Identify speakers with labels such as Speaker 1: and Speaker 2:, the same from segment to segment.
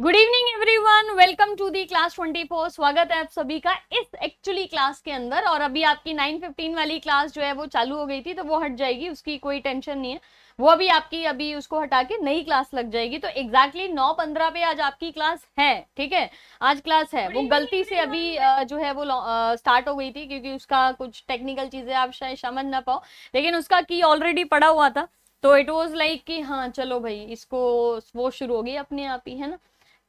Speaker 1: Good evening everyone welcome to the class 24 स्वागत है आप सभी का इस एक्चुअली क्लास के अंदर और अभी आपकी 9:15 वाली क्लास जो है वो चालू हो गई थी तो वो हट जाएगी उसकी कोई टेंशन नहीं है वो अभी आपकी अभी उसको हटा के नई क्लास लग जाएगी तो एग्जैक्टली नौ पंद्रह पे आज आपकी क्लास है ठीक है आज क्लास है वो गलती से अभी जो है वो स्टार्ट हो गई थी क्योंकि उसका कुछ टेक्निकल चीजें आप शायद समझ ना पाओ लेकिन उसका की ऑलरेडी पड़ा हुआ था तो इट वॉज लाइक कि हाँ चलो भाई इसको वो शुरू हो गई अपने आप ही है ना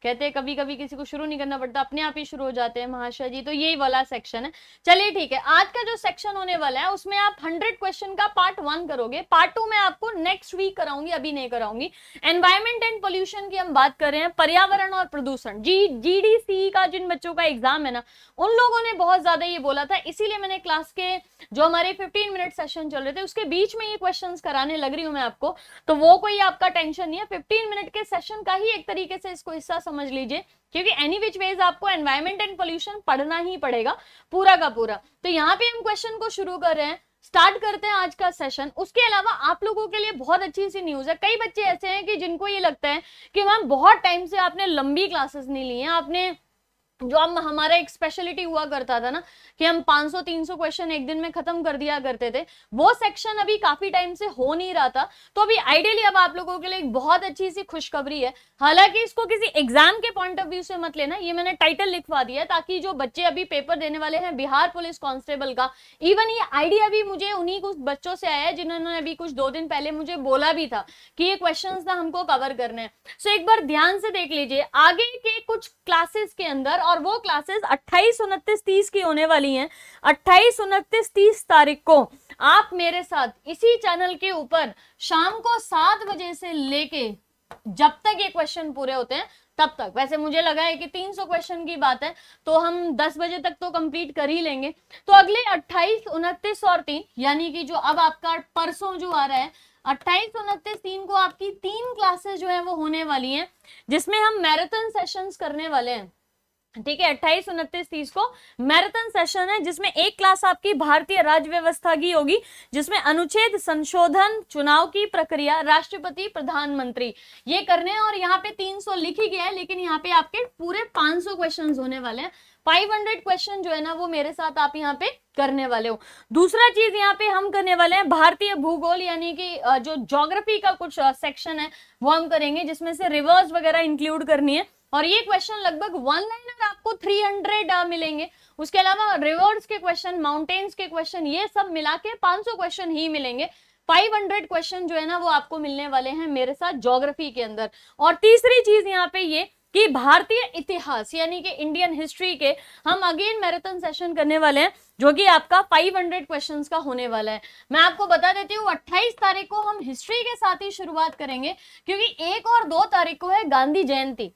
Speaker 1: कहते हैं कभी कभी किसी को शुरू नहीं करना पड़ता अपने आप ही शुरू हो जाते हैं महाशय जी तो यही वाला सेक्शन है चलिए ठीक है आज का जो सेक्शन होने वाला है उसमें आप हंड्रेड क्वेश्चन का पार्ट वन करोगे पार्ट टू में आपको नेक्स्ट वीक कराऊंगी अभी नहीं कराऊंगी एनवायरमेंट एंड पोल्यूशन की हम बात कर रहे हैं पर्यावरण और प्रदूषण जी जी का जिन बच्चों का एग्जाम है ना उन लोगों ने बहुत ज्यादा ये बोला था इसीलिए मैंने क्लास के जो हमारे फिफ्टीन मिनट सेशन चल रहे थे उसके बीच में ये क्वेश्चन कराने लग रही हूँ मैं आपको तो वो कोई आपका टेंशन नहीं है फिफ्टीन मिनट के सेशन का ही एक तरीके से इसको हिस्सा समझ लीजिए क्योंकि एनी विच वेज आपको एनवायरमेंट एंड पोल्यूशन पढ़ना ही पड़ेगा पूरा का पूरा तो यहाँ पे हम क्वेश्चन को शुरू कर रहे हैं स्टार्ट करते हैं आज का सेशन उसके अलावा आप लोगों के लिए बहुत अच्छी सी न्यूज है कई बच्चे ऐसे हैं कि जिनको ये लगता है कि मैम बहुत टाइम से आपने लंबी क्लासेस नहीं ली हैं आपने जो हम हमारा एक स्पेशलिटी हुआ करता था ना कि हम 500-300 क्वेश्चन एक दिन में खत्म कर दिया करते थे वो सेक्शन अभी काफी टाइम से हो नहीं रहा था तो अभी आइडियली अब आप लोगों के लिए एक बहुत अच्छी सी खुशखबरी है हालांकि इसको किसी एग्जाम के पॉइंट ऑफ व्यू से मत लेना ये मैंने टाइटल लिखवा दिया ताकि जो बच्चे अभी पेपर देने वाले हैं बिहार पुलिस कॉन्स्टेबल का इवन ये आइडिया भी मुझे उन्हीं कुछ बच्चों से आया है जिन्होंने अभी कुछ दो दिन पहले मुझे बोला भी था कि ये क्वेश्चन ना हमको कवर करने हैं सो एक बार ध्यान से देख लीजिए आगे के कुछ क्लासेस के अंदर और वो क्लासेस अट्ठाईस उनतीस तीस की होने वाली हैं अट्ठाईस उनतीस तीस तारीख को आप मेरे साथ इसी चैनल के ऊपर शाम को सात बजे से लेके जब तक ये क्वेश्चन पूरे होते हैं तब तक वैसे मुझे लगा है कि 300 क्वेश्चन की बात है तो हम 10 बजे तक तो कंप्लीट कर ही लेंगे तो अगले 28, उनतीस और तीन यानी कि जो अब आपका परसों जो आ रहा है 28, उनतीस तीन को आपकी तीन क्लासेस जो है वो होने वाली हैं जिसमें हम मैराथन सेशंस करने वाले हैं ठीक है अट्ठाईस उनतीस तीस को मैराथन सेशन है जिसमें एक क्लास आपकी भारतीय राज्य व्यवस्था की होगी जिसमें अनुच्छेद संशोधन चुनाव की प्रक्रिया राष्ट्रपति प्रधानमंत्री ये करने और यहाँ पे 300 लिखी गया है लेकिन यहाँ पे आपके पूरे 500 क्वेश्चंस होने वाले हैं 500 क्वेश्चन जो है ना वो मेरे साथ आप यहाँ पे करने वाले हो दूसरा चीज यहाँ पे हम करने वाले हैं भारतीय भूगोल यानी कि जो जोग्राफी का कुछ सेक्शन है वो हम करेंगे जिसमें से रिवर्स वगैरह इंक्लूड करनी है और ये क्वेश्चन लगभग वन लाइनर आपको 300 uh, मिलेंगे उसके अलावा रिवर्स के क्वेश्चन माउंटेन्स के क्वेश्चन ये सब मिला के सौ क्वेश्चन ही मिलेंगे 500 क्वेश्चन जो है ना वो आपको मिलने वाले हैं मेरे साथ ज्योग्राफी के अंदर और तीसरी चीज यहाँ पे ये कि भारतीय इतिहास यानी कि इंडियन हिस्ट्री के हम अगेन मैराथन सेशन करने वाले हैं जो कि आपका 500 क्वेश्चंस का होने वाला है मैं आपको बता देती हूँ 28 तारीख को हम हिस्ट्री के साथ ही शुरुआत करेंगे क्योंकि एक और दो तारीख को है गांधी जयंती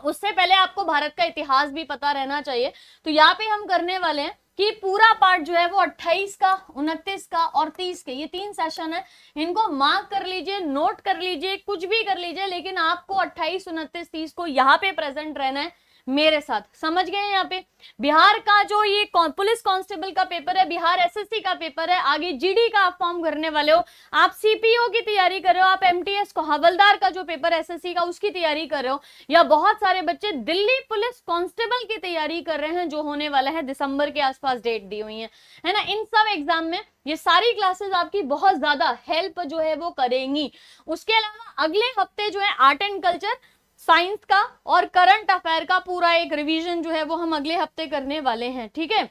Speaker 1: उससे पहले आपको भारत का इतिहास भी पता रहना चाहिए तो यहाँ पे हम करने वाले हैं कि पूरा पार्ट जो है वो 28 का 29 का और 30 के ये तीन सेशन है इनको मार्क कर लीजिए नोट कर लीजिए कुछ भी कर लीजिए लेकिन आपको 28 29 30 को यहाँ पे प्रेजेंट रहना है मेरे साथ समझ गए यहाँ पे बिहार का जो ये पुलिस कांस्टेबल का पेपर है बिहार एसएससी का पेपर है आगे जीडी का आप फॉर्म भरने वाले हो आप सीपीओ की तैयारी कर रहे हो आप एमटीएस को हवलदार का जो पेपर एसएससी का उसकी तैयारी कर रहे हो या बहुत सारे बच्चे दिल्ली पुलिस कांस्टेबल की तैयारी कर रहे हैं जो होने वाला है दिसंबर के आसपास डेट दी हुई है है ना इन सब एग्जाम में ये सारी क्लासेस आपकी बहुत ज्यादा हेल्प जो है वो करेंगी उसके अलावा अगले हफ्ते जो है आर्ट एंड कल्चर साइंस का और करंट अफेयर का पूरा एक रिवीजन जो है वो हम अगले हफ्ते करने वाले हैं ठीक है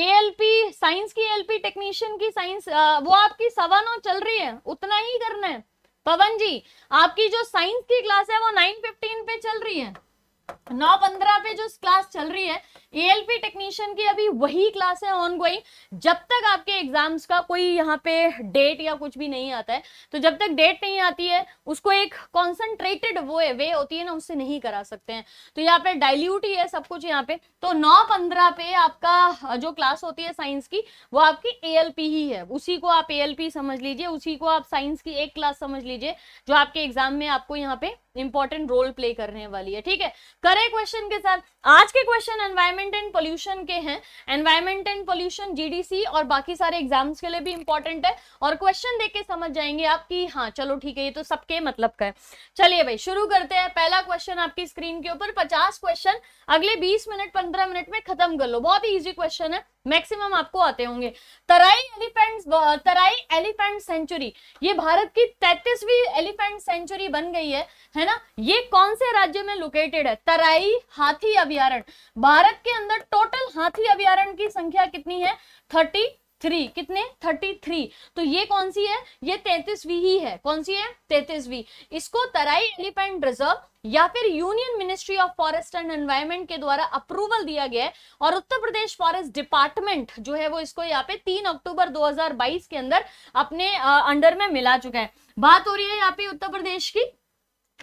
Speaker 1: एएलपी साइंस की एएलपी टेक्नीशियन की साइंस वो आपकी सवा नौ चल रही है उतना ही करना है पवन जी आपकी जो साइंस की क्लास है वो नाइन फिफ्टीन पे चल रही है नौ पंद्रह पे जो क्लास चल रही है एएलपी टेक्नीशियन की अभी वही क्लास है ऑन गोइंग जब तक आपके एग्जाम्स का कोई यहाँ पे डेट या कुछ भी नहीं आता है तो जब तक डेट नहीं आती है उसको एक कॉन्सेंट्रेटेड है, वे होती है ना उससे नहीं करा सकते हैं तो यहाँ पे डाइल्यूट ही है सब कुछ यहाँ पे तो नौ पंद्रह पे आपका जो क्लास होती है साइंस की वो आपकी ए ही है उसी को आप ए समझ लीजिए उसी को आप साइंस की एक क्लास समझ लीजिए जो आपके एग्जाम में आपको यहाँ पे इंपॉर्टेंट रोल प्ले करने वाली है ठीक है करे क्वेश्चन के साथ आज के question environment environment and pollution के हैं एनवायरमेंट एंड पोल्यूशन जीडीसी और बाकी सारे एग्जाम्स के लिए भी इंपॉर्टेंट है और क्वेश्चन देख के समझ जाएंगे आप कि हाँ चलो ठीक है ये तो सबके मतलब का है चलिए भाई शुरू करते हैं पहला क्वेश्चन आपकी स्क्रीन के ऊपर पचास क्वेश्चन अगले बीस मिनट पंद्रह मिनट में खत्म कर लो बहुत ही ईजी क्वेश्चन है मैक्सिमम आपको आते होंगे Terai elephant Terai elephant sanctuary ये भारत की तैतीसवीं एलिफेंट सेंचुरी बन गई है है ना ये कौन से राज्य में लोकेटेड है तराई हाथी अभ्यारण भारत के अंदर टोटल हाथी अभ्यारण की संख्या कितनी है थर्टी थ्री कितने थर्टी थ्री तो ये कौन सी है ये तैतीसवीं ही है कौन सी है तैतीसवीं इसको तराई एलिफेंट रिजर्व या फिर union ministry of forest and environment के द्वारा अप्रूवल दिया गया है और उत्तर प्रदेश फॉरेस्ट डिपार्टमेंट जो है वो इसको यहाँ पे तीन अक्टूबर 2022 के अंदर अपने अंडर में मिला चुका है बात हो रही है यहाँ पे उत्तर प्रदेश की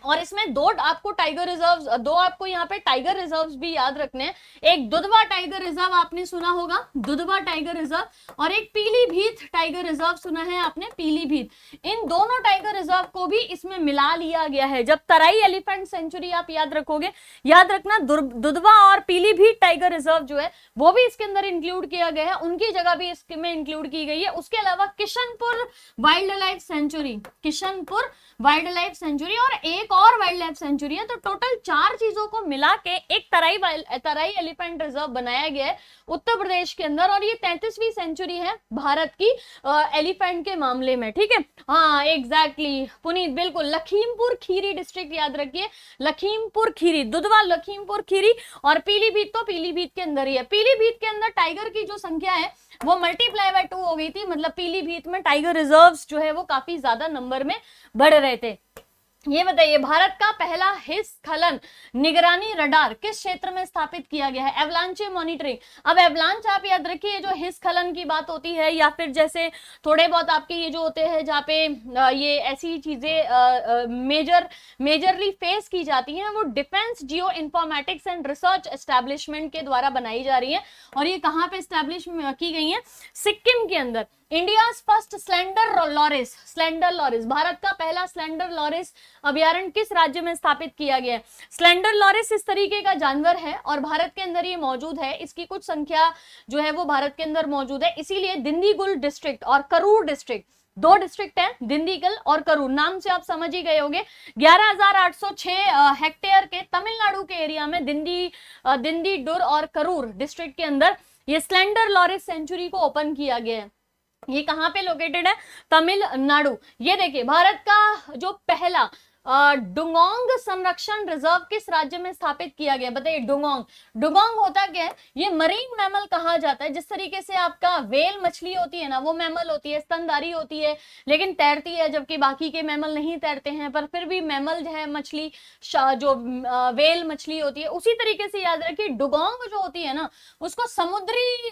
Speaker 1: और इसमें दो आपको टाइगर रिजर्व्स दो आपको यहाँ पे टाइगर रिजर्व्स भी याद रखने हैं एक दुधवा टाइगर रिजर्व आपने सुना होगा दुधवा टाइगर रिजर्व और एक पीलीभीत टाइगर रिजर्व सुना है आपने पीलीभीत इन दोनों टाइगर रिजर्व को भी इसमें मिला लिया गया है जब तराई एलिफेंट सेंचुरी आप याद रखोगे याद रखना दुधवा और पीलीभीत टाइगर रिजर्व जो है वो भी इसके अंदर इंक्लूड किया गया है उनकी जगह भी इसमें इंक्लूड की गई है उसके अलावा Kishanpur wildlife sanctuary Kishanpur wildlife sanctuary और एक एक और वाइल्ड लाइफ सेंचुरी है तो टोटल चार चीजों को मिला के एक तराई तराई एलिफेंट रिजर्व बनाया गया है उत्तर प्रदेश के अंदर और ये तैतीसवीं सेंचुरी है भारत की एलिफेंट के मामले में ठीक है हाँ एग्जैक्टली exactly, पुनीत बिल्कुल लखीमपुर खीरी डिस्ट्रिक्ट याद रखिए लखीमपुर खीरी दुधवा लखीमपुर खीरी और पीलीभीत तो पीलीभीत के अंदर ही है पीलीभीत के अंदर टाइगर की जो संख्या है वो मल्टीप्लाई बाय टू हो गई थी मतलब पीलीभीत में टाइगर रिजर्व्स जो है वो काफी ज्यादा नंबर में बढ़ रहे थे ये बताइए भारत का पहला हिस्खलन निगरानी रडार किस क्षेत्र में स्थापित किया गया है एवलांचे मॉनिटरिंग अब एवलांच आप याद रखिए जो हिस्खलन की बात होती है या फिर जैसे थोड़े बहुत आपके ये जो होते हैं जहाँ पे ये ऐसी चीजें मेजर मेजरली फेस की जाती हैं वो defence geoinformatics and research establishment के द्वारा बनाई जा रही है और ये कहाँ पे स्टैब्लिश की गई है सिक्किम के अंदर India first slender loris slender loris Bharat का पहला स्लेंडर लॉरिस अभ्यारण्य किस राज्य में स्थापित किया गया है स्लेंडर लॉरिस इस तरीके का जानवर है और भारत के अंदर ये मौजूद है इसकी कुछ संख्या जो है वो भारत के अंदर मौजूद है इसीलिए दिंदीगुल डिस्ट्रिक्ट और करूर डिस्ट्रिक्ट दो डिस्ट्रिक्ट हैं दिंदीगल और करूर नाम से आप समझ ही गए होंगे 11,806 हेक्टेयर के तमिलनाडु के एरिया में दिंदी दिंदी डुर और करूर डिस्ट्रिक्ट के अंदर ये स्लेंडर लॉरिस सेंचुरी को ओपन किया गया है ये कहाँ पे लोकेटेड है तमिलनाडु ये देखिए भारत का जो पहला डुंगोंग संरक्षण रिजर्व किस राज्य में स्थापित किया गया बताइए डुंगोंग डुगोंग होता क्या है ये मरीन मैमल कहा जाता है जिस तरीके से आपका वेल मछली होती है ना वो मैमल होती है स्तनधारी होती है लेकिन तैरती है जबकि बाकी के मैमल नहीं तैरते हैं पर फिर भी मैमल जो है मछली जो वेल मछली होती है उसी तरीके से याद रखिए डुगोंग जो होती है ना उसको समुद्री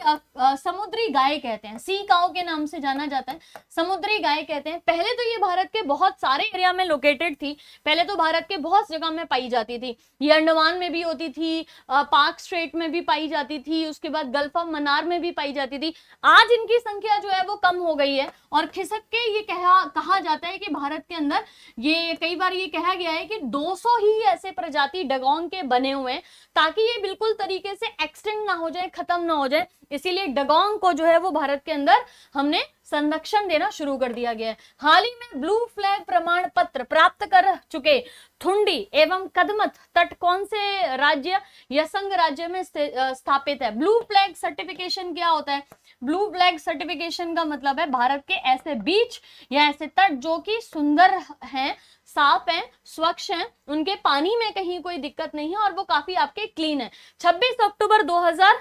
Speaker 1: समुद्री गाय कहते हैं सी काओ के नाम से जाना जाता है समुद्री गाय कहते हैं पहले तो ये भारत के बहुत सारे एरिया में लोकेटेड थी पहले तो भारत के बहुत जगह में पाई जाती थी ये अंडमान में भी होती थी पाक स्ट्रेट में भी पाई जाती थी उसके बाद गल्फ ऑफ मनार में भी पाई जाती थी आज इनकी संख्या जो है वो कम हो गई है और खिसक के ये कहा कहा जाता है कि भारत के अंदर ये कई बार ये कहा गया है कि 200 ही ऐसे प्रजाति डगोंग के बने हुए हैं ताकि ये बिल्कुल तरीके से एक्सटेंड ना हो जाए खत्म ना हो जाए इसीलिए डगोंग को जो है वो भारत के अंदर हमने संरक्षण देना शुरू कर दिया गया है हाल ही में ब्लू फ्लैग प्रमाण पत्र प्राप्त कर चुके थुंडी एवं कदमत तट कौन से राज्य या संघ राज्य में स्थापित है ब्लू फ्लैग सर्टिफिकेशन क्या होता है ब्लू फ्लैग सर्टिफिकेशन का मतलब है भारत के ऐसे बीच या ऐसे तट जो कि सुंदर हैं साफ हैं स्वच्छ हैं उनके पानी में कहीं कोई दिक्कत नहीं है और वो काफी आपके क्लीन है 26 अक्टूबर 2000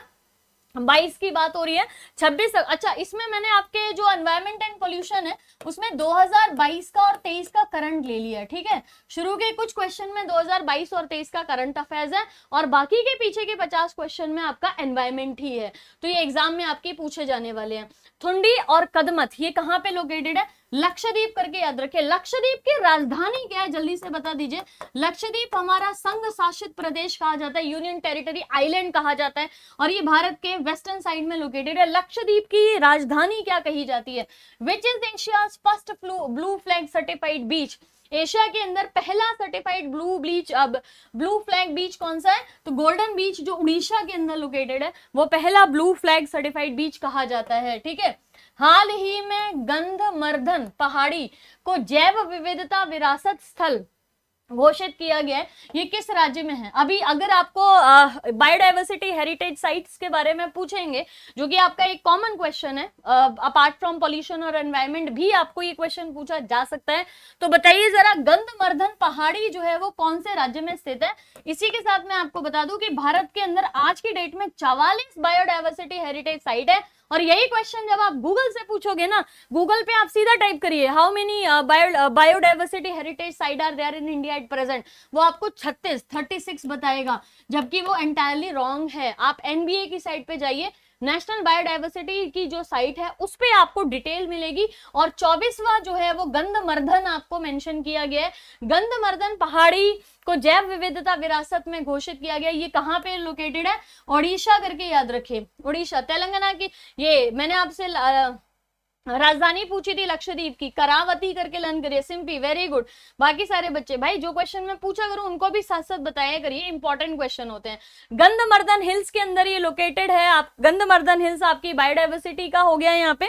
Speaker 1: बाईस की बात हो रही है छब्बीस अच्छा इसमें मैंने आपके जो एनवायरमेंट एंड पोल्यूशन है उसमें 2022 का और 23 का करंट ले लिया ठीक है शुरू के कुछ क्वेश्चन में 2022 और 23 का करंट अफेयर्स है और बाकी के पीछे के 50 क्वेश्चन में आपका एनवायरमेंट ही है तो ये एग्जाम में आपके पूछे जाने वाले हैं थुंडी और कदमत ये कहाँ पे लोकेटेड है लक्षद्वीप करके याद रखे लक्षद्वीप की राजधानी क्या है जल्दी से बता दीजिए लक्षद्वीप हमारा संघ शासित प्रदेश कहा जाता है यूनियन टेरिटरी आइलैंड कहा जाता है और ये भारत के वेस्टर्न साइड में लोकेटेड है लक्षद्वीप की राजधानी क्या कही जाती है which is Asia first blue flag certified beach Asia के अंदर पहला सर्टिफाइड ब्लू बीच अब ब्लू फ्लैग बीच कौन सा है तो गोल्डन बीच जो उड़ीसा के अंदर लोकेटेड है वो पहला ब्लू फ्लैग सर्टिफाइड बीच कहा जाता है ठीक है हाल ही में गंधमर्धन पहाड़ी को जैव विविधता विरासत स्थल घोषित किया गया है ये किस राज्य में है अभी अगर आपको बायोडाइवर्सिटी हेरिटेज साइट्स के बारे में पूछेंगे जो कि आपका एक कॉमन क्वेश्चन है अपार्ट फ्रॉम पॉल्यूशन और एनवायरनमेंट भी आपको ये क्वेश्चन पूछा जा सकता है तो बताइए जरा गंधमर्धन पहाड़ी जो है वो कौन से राज्य में स्थित है इसी के साथ मैं आपको बता दूं कि भारत के अंदर आज की डेट में चवालीस बायोडाइवर्सिटी हेरिटेज साइट है और यही क्वेश्चन जब आप गूगल से पूछोगे ना गूगल पे आप सीधा टाइप करिए how many biodiversity heritage site are there in India at present वो आपको छत्तीस थर्टी सिक्स बताएगा जबकि वो एंटायरली रॉन्ग है आप एनबीए की साइट पे जाइए नेशनल बायोडाइवर्सिटी की जो साइट है उस पर आपको डिटेल मिलेगी और चौबीसवा जो है वो गंधमर्धन आपको मेंशन किया गया है गंधमर्धन पहाड़ी को जैव विविधता विरासत में घोषित किया गया ये कहाँ पे लोकेटेड है ओडिशा करके याद रखें ओडिशा तेलंगाना की ये मैंने आपसे राजधानी पूछी थी लक्षद्वीप की करावती करके लर्न करिए सिंपी वेरी गुड बाकी सारे बच्चे भाई जो क्वेश्चन मैं पूछा करूं उनको भी साथ साथ बताया करिए इंपॉर्टेंट क्वेश्चन होते हैं गंधमर्दन हिल्स के अंदर ये लोकेटेड है आप गंधमर्दन हिल्स आपकी बायोडाइवर्सिटी का हो गया यहाँ पे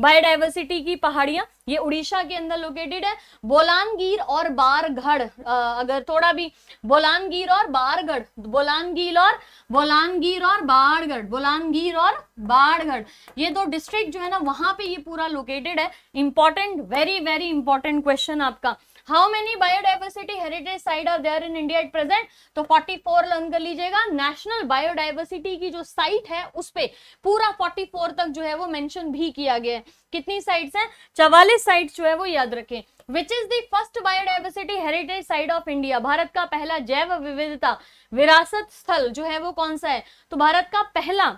Speaker 1: बायोडाइवर्सिटी की पहाड़ियां ये उड़ीसा के अंदर लोकेटेड है बोलानगीर और बारगढ़ अगर थोड़ा भी बोलानगीर और बारगढ़ बोलानगीर और बोलानगीर और बारगढ़ बोलानगीर और बारगढ़ ये दो डिस्ट्रिक्ट जो है ना वहां पे ये पूरा लोकेटेड है important very very important question आपका how many biodiversity heritage site are there in India at present तो 44 फोर लर्न कर लीजिएगा नेशनल बायोडाइवर्सिटी की जो साइट है उस पर पूरा 44 तक जो है वो मेंशन भी किया गया है कितनी साइट्स हैं चवालीस साइट्स जो है वो याद रखें which is the first biodiversity heritage site of India Bharat का पहला जैव विविधता विरासत स्थल जो है वो कौन सा है तो भारत का पहला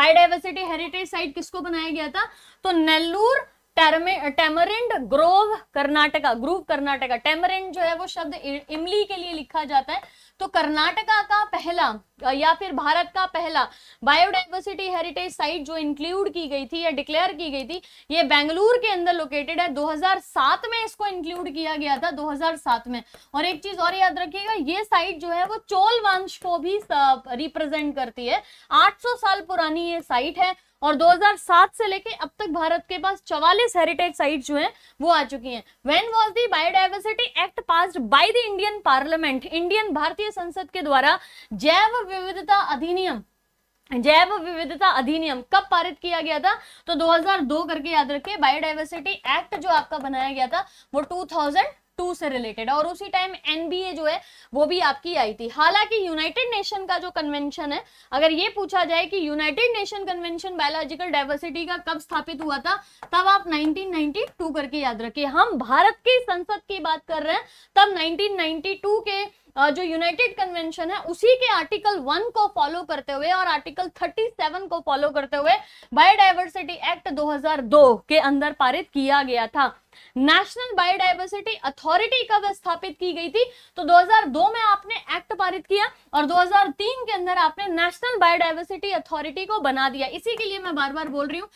Speaker 1: बायोडाइवर्सिटी हेरिटेज साइट किसको बनाया गया था तो Nallur tamarind grove Karnataka grove Karnataka tamarind जो है वो शब्द इमली के लिए लिखा जाता है तो कर्नाटका का पहला या फिर भारत का पहला बायोडाइवर्सिटी हेरिटेज साइट जो इंक्लूड की गई थी या डिक्लेयर की गई थी ये बेंगलुरु के अंदर लोकेटेड है 2007 में इसको इंक्लूड किया गया था 2007 में और एक चीज और याद रखिएगा ये साइट जो है वो चोल वंश को भी रिप्रेजेंट करती है आठ साल पुरानी ये साइट है और 2007 से लेके अब तक भारत के पास चवालीस हेरिटेज साइट जो हैं वो आ चुकी हैं when was the biodiversity act pass by the Indian parliament Indian भारतीय संसद के द्वारा जैव विविधता अधिनियम जैव विविधता अधिनियम कब पारित किया गया था तो 2002 करके याद रखिए बायोडाइवर्सिटी एक्ट जो आपका बनाया गया था वो टू से रिलेटेड और उसी टाइम एनबीए जो है वो भी आपकी आई थी हालांकि यूनाइटेड नेशन का जो कन्वेंशन है अगर ये पूछा जाए कि United Nation convention biological diversity का कब स्थापित हुआ था तब आप 1992 करके याद रखिए हम भारत की संसद की बात कर रहे हैं तब 1992 के जो यूनाइटेड कन्वेंशन है उसी के आर्टिकल वन को फॉलो करते हुए और आर्टिकल थर्टी सेवन को फॉलो करते हुए बायोडाइवर्सिटी एक्ट 2002 के अंदर पारित किया गया था नेशनल बायोडाइवर्सिटी अथॉरिटी कब स्थापित की गई थी तो 2002 में आपने एक्ट पारित किया और 2003 के अंदर आपने नेशनल बायोडाइवर्सिटी अथॉरिटी को बना दिया इसी के लिए मैं बार बार बोल रही हूँ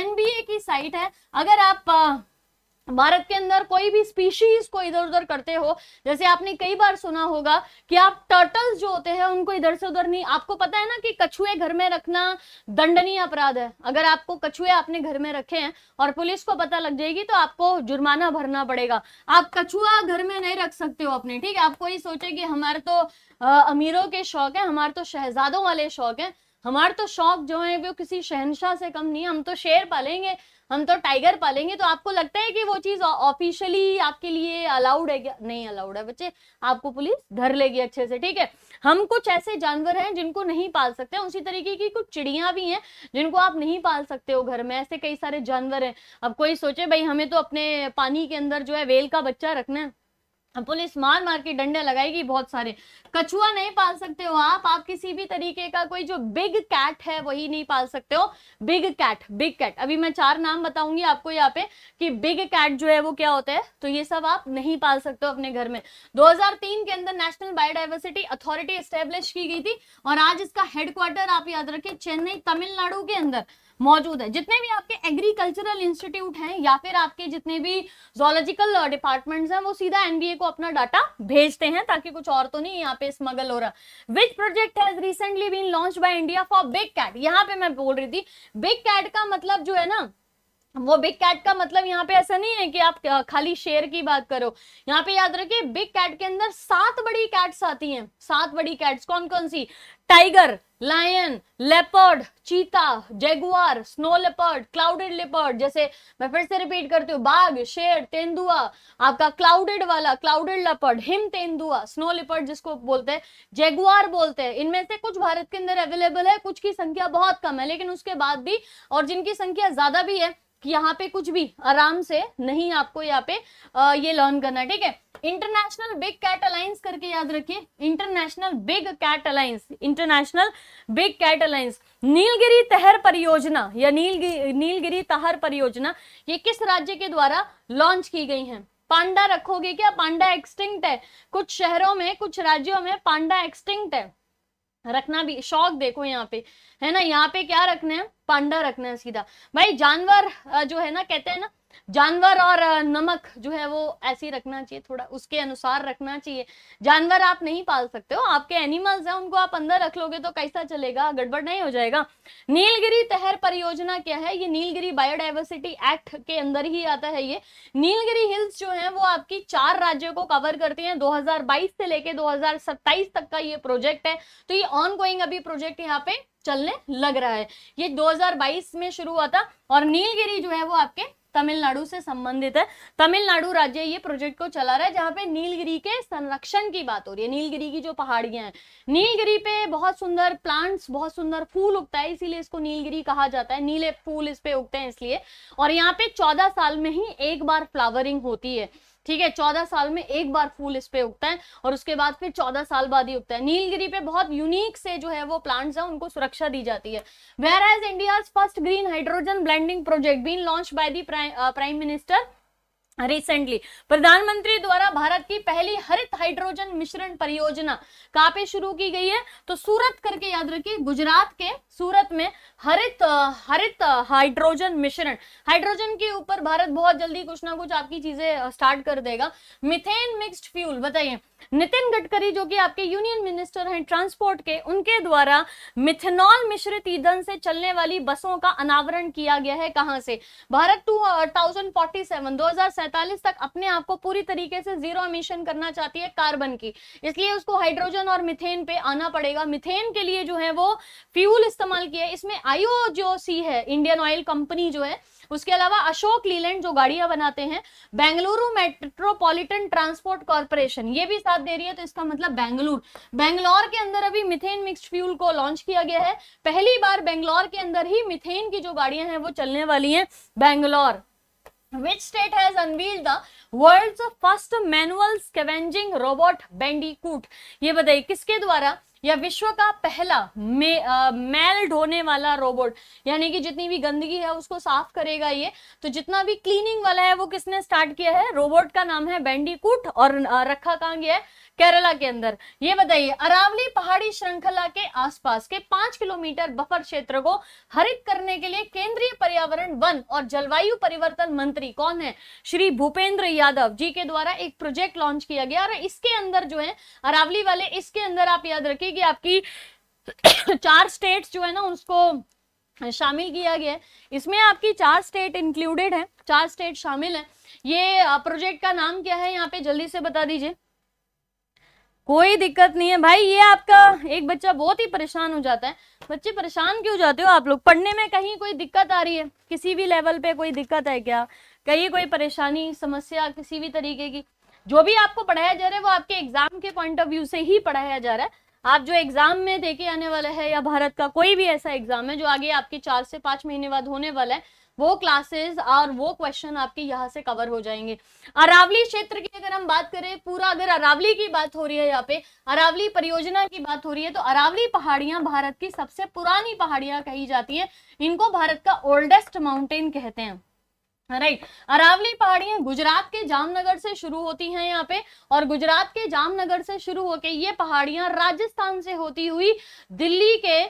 Speaker 1: एनबीए की साइट है अगर आप भारत के अंदर कोई भी स्पीशीज को इधर उधर करते हो जैसे आपने कई बार सुना होगा कि आप टर्टल्स जो होते हैं उनको इधर से उधर नहीं आपको पता है ना कि कछुए घर में रखना दंडनीय अपराध है अगर आपको कछुए आपने घर में रखे हैं और पुलिस को पता लग जाएगी तो आपको जुर्माना भरना पड़ेगा आप कछुआ घर में नहीं रख सकते हो अपने ठीक है आपको ये सोचे कि हमारे तो अमीरों के शौक है हमारे तो शहजादों वाले शौक है हमारे तो शौक जो है वो किसी शहनशाह से कम नहीं हम तो शेर पालेंगे हम तो टाइगर पालेंगे तो आपको लगता है कि वो चीज ऑफिशियली आपके लिए अलाउड है क्या नहीं अलाउड है बच्चे आपको पुलिस धर लेगी अच्छे से ठीक है हम कुछ ऐसे जानवर हैं जिनको नहीं पाल सकते उसी तरीके की कुछ चिड़िया भी हैं जिनको आप नहीं पाल सकते हो घर में ऐसे कई सारे जानवर हैं अब कोई सोचे भाई हमें तो अपने पानी के अंदर जो है वेल का बच्चा रखना है पुलिस मार मार के डंडे लगाएगी बहुत सारे कछुआ नहीं पाल सकते हो आप आप किसी भी तरीके का कोई जो बिग कैट है वही नहीं पाल सकते हो बिग कैट बिग कैट अभी मैं चार नाम बताऊंगी आपको यहाँ पे कि बिग कैट जो है वो क्या होता है तो ये सब आप नहीं पाल सकते हो अपने घर में 2003 के अंदर नेशनल बायोडाइवर्सिटी अथॉरिटी एस्टेब्लिश की गई थी और आज इसका हेडक्वार्टर आप याद रखें चेन्नई तमिलनाडु के अंदर मौजूद है जितने भी आपके एग्रीकल्चरल इंस्टीट्यूट हैं या फिर आपके जितने भी जोलॉजिकल डिपार्टमेंट्स uh, हैं वो सीधा एनबीए को अपना डाटा भेजते हैं ताकि कुछ और तो नहीं यहाँ पे स्मगल हो रहा which project has recently been launch by India for big cat यहाँ पे मैं बोल रही थी बिग कैट का मतलब जो है ना वो बिग कैट का मतलब यहाँ पे ऐसा नहीं है कि आप खाली शेर की बात करो यहाँ पे याद रखिए बिग कैट के अंदर सात बड़ी कैट्स आती हैं सात बड़ी कैट्स कौन कौन सी tiger lion leopard cheetah jaguar snow leopard clouded leopard जैसे मैं फिर से रिपीट करती हूँ बाघ शेर तेंदुआ आपका क्लाउडेड वाला क्लाउडेड लेपर्ड हिम तेंदुआ स्नो लेपर्ड जिसको बोलते हैं जेगुआर बोलते हैं इनमें से कुछ भारत के अंदर अवेलेबल है कुछ की संख्या बहुत कम है लेकिन उसके बाद भी और जिनकी संख्या ज्यादा भी है यहाँ पे कुछ भी आराम से नहीं आपको यहाँ पे आ, ये लर्न करना ठीक है इंटरनेशनल बिग कैट अलायंस करके याद रखिए international big cat alliance international big cat alliance Nilgiri tahr परियोजना या नीलगिरी नीलगिरी तहर परियोजना ये किस राज्य के द्वारा लॉन्च की गई है पांडा रखोगे क्या पांडा एक्सटिंक्ट है कुछ शहरों में कुछ राज्यों में पांडा एक्सटिंक्ट है रखना भी शौक देखो यहाँ पे है ना यहाँ पे क्या रखना है पांडा रखना है सीधा भाई जानवर जो है ना कहते हैं ना जानवर और नमक जो है वो ऐसे ही रखना चाहिए थोड़ा उसके अनुसार रखना चाहिए जानवर आप नहीं पाल सकते हो आपके एनिमल्स हैं उनको आप अंदर रख लोगे तो कैसा चलेगा गड़बड़ नहीं हो जाएगा नीलगिरी तहर परियोजना क्या है ये नीलगिरी बायोडाइवर्सिटी एक्ट के अंदर ही आता है ये नीलगिरी हिल्स जो है वो आपकी चार राज्यों को कवर करती है दो से लेके दो तक का ये प्रोजेक्ट है तो ये ऑन अभी प्रोजेक्ट यहाँ पे चलने लग रहा है ये 2022 में शुरू हुआ था और नीलगिरी जो है वो आपके तमिलनाडु से संबंधित है तमिलनाडु राज्य ये प्रोजेक्ट को चला रहा है जहां पे नीलगिरी के संरक्षण की बात हो रही है नीलगिरी की जो पहाड़ियां हैं नीलगिरी पे बहुत सुंदर प्लांट्स बहुत सुंदर फूल उगता है इसीलिए इसको नीलगिरी कहा जाता है नीले फूल इस पे उगते हैं इसलिए और यहाँ पे चौदह साल में ही एक बार फ्लावरिंग होती है ठीक है चौदह साल में एक बार फूल इस पे उगता है और उसके बाद फिर चौदह साल बाद ही उगता है नीलगिरी पे बहुत यूनिक से जो है वो प्लांट्स हैं उनको सुरक्षा दी जाती है whereas India first green hydrogen blending project been launch by the prime minister recently प्रधानमंत्री द्वारा भारत की पहली हरित हाइड्रोजन मिश्रण परियोजना कहाँ पे शुरू की गई है तो सूरत करके याद रखिए गुजरात के सूरत में हरित हरित हाइड्रोजन मिश्रण हाइड्रोजन के ऊपर भारत बहुत जल्दी कुछ ना कुछ आपकी चीजें स्टार्ट कर देगा मिथेन मिक्स्ड फ्यूल बताइए नितिन गडकरी जो कि आपके यूनियन मिनिस्टर हैं ट्रांसपोर्ट के उनके द्वारा मिथेनॉल मिश्रित ईंधन से चलने वाली बसों का अनावरण किया गया है कहां से Bharat two thousand forty seven दो हजार सैतालीस तक अपने आप को पूरी तरीके से जीरो एमिशन करना चाहती है कार्बन की इसलिए उसको हाइड्रोजन और मिथेन पे आना पड़ेगा मिथेन के लिए जो है वो फ्यूल इस्तेमाल किया इसमें आईओ जो सी है इंडियन ऑयल कंपनी जो है उसके अलावा अशोक लीलैंड जो गाड़ियां बनाते हैं बेंगलुरु मेट्रोपॉलिटन ट्रांसपोर्ट कॉरपोरेशन ये भी साथ दे रही है तो इसका मतलब बेंगलुरु बेंगलोर के अंदर अभी मिथेन मिक्स फ्यूल को लॉन्च किया गया है पहली बार बेंगलोर के अंदर ही मिथेन की जो गाड़ियां हैं वो चलने वाली हैं Bangalore Which state has unveiled the world's first manual scavenging robot Bandicoot? ये बताइए किसके द्वारा या विश्व का पहला मे, मैल ढोने वाला रोबोट यानी कि जितनी भी गंदगी है उसको साफ करेगा ये तो जितना भी क्लीनिंग वाला है वो किसने स्टार्ट किया है रोबोट का नाम है बैंडीकूट और रखा कहाँ गया है केरला के अंदर ये बताइए अरावली पहाड़ी श्रृंखला के आसपास के पांच किलोमीटर बफर क्षेत्र को हरित करने के लिए केंद्रीय पर्यावरण वन और जलवायु परिवर्तन मंत्री कौन है श्री भूपेंद्र यादव जी के द्वारा एक प्रोजेक्ट लॉन्च किया गया और इसके अंदर जो है अरावली वाले इसके अंदर आप याद रखिए कि आपकी चार स्टेट जो है ना उसको शामिल किया गया है इसमें आपकी चार स्टेट इंक्लूडेड है चार स्टेट शामिल है ये प्रोजेक्ट का नाम क्या है यहाँ पे जल्दी से बता दीजिए कोई दिक्कत नहीं है भाई ये आपका एक बच्चा बहुत ही परेशान हो जाता है बच्चे परेशान क्यों जाते हो आप लोग पढ़ने में कहीं कोई दिक्कत आ रही है किसी भी लेवल पे कोई दिक्कत है क्या कहीं कोई परेशानी समस्या किसी भी तरीके की जो भी आपको पढ़ाया जा रहा है वो आपके एग्जाम के पॉइंट ऑफ व्यू से ही पढ़ाया जा रहा है आप जो एग्जाम में देके आने वाला है या भारत का कोई भी ऐसा एग्जाम है जो आगे आपके चार से पांच महीने बाद होने वाला है वो क्लासेस और वो क्वेश्चन आपके यहाँ से कवर हो जाएंगे अरावली क्षेत्र की अगर हम बात करें पूरा अगर अरावली की बात हो रही है यहाँ पे अरावली परियोजना की बात हो रही है तो अरावली पहाड़ियां भारत की सबसे पुरानी पहाड़ियां कही जाती है इनको भारत का ओल्डेस्ट माउंटेन कहते हैं राइट अरावली पहाड़ियाँ गुजरात के जामनगर से शुरू होती हैं यहाँ पे और गुजरात के जामनगर से शुरू होकर ये पहाड़ियाँ राजस्थान से होती हुई दिल्ली के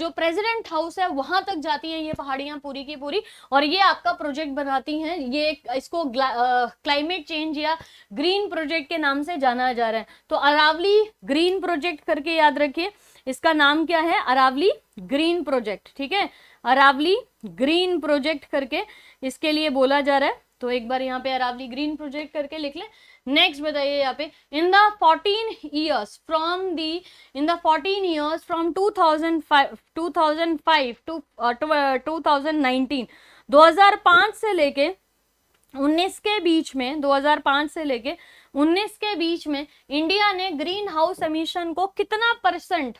Speaker 1: जो प्रेसिडेंट हाउस है वहां तक जाती हैं ये पहाड़ियाँ पूरी की पूरी और ये आपका प्रोजेक्ट बनाती हैं ये इसको क्लाइमेट चेंज या ग्रीन प्रोजेक्ट के नाम से जाना जा रहा है तो अरावली ग्रीन प्रोजेक्ट करके याद रखिए इसका नाम क्या है अरावली ग्रीन प्रोजेक्ट ठीक है अरावली ग्रीन प्रोजेक्ट करके इसके लिए बोला जा रहा है तो एक बार यहाँ पे अरावली ग्रीन प्रोजेक्ट करके लिख लें नेक्स्ट बताइए यहाँ पे in the fourteen years from the in the fourteen years from two thousand five two thousand five to two thousand nineteen दो हजार पाँच से लेके 19 के बीच में 2005 से लेके 19 के बीच में इंडिया ने ग्रीन हाउस एमिशन को कितना परसेंट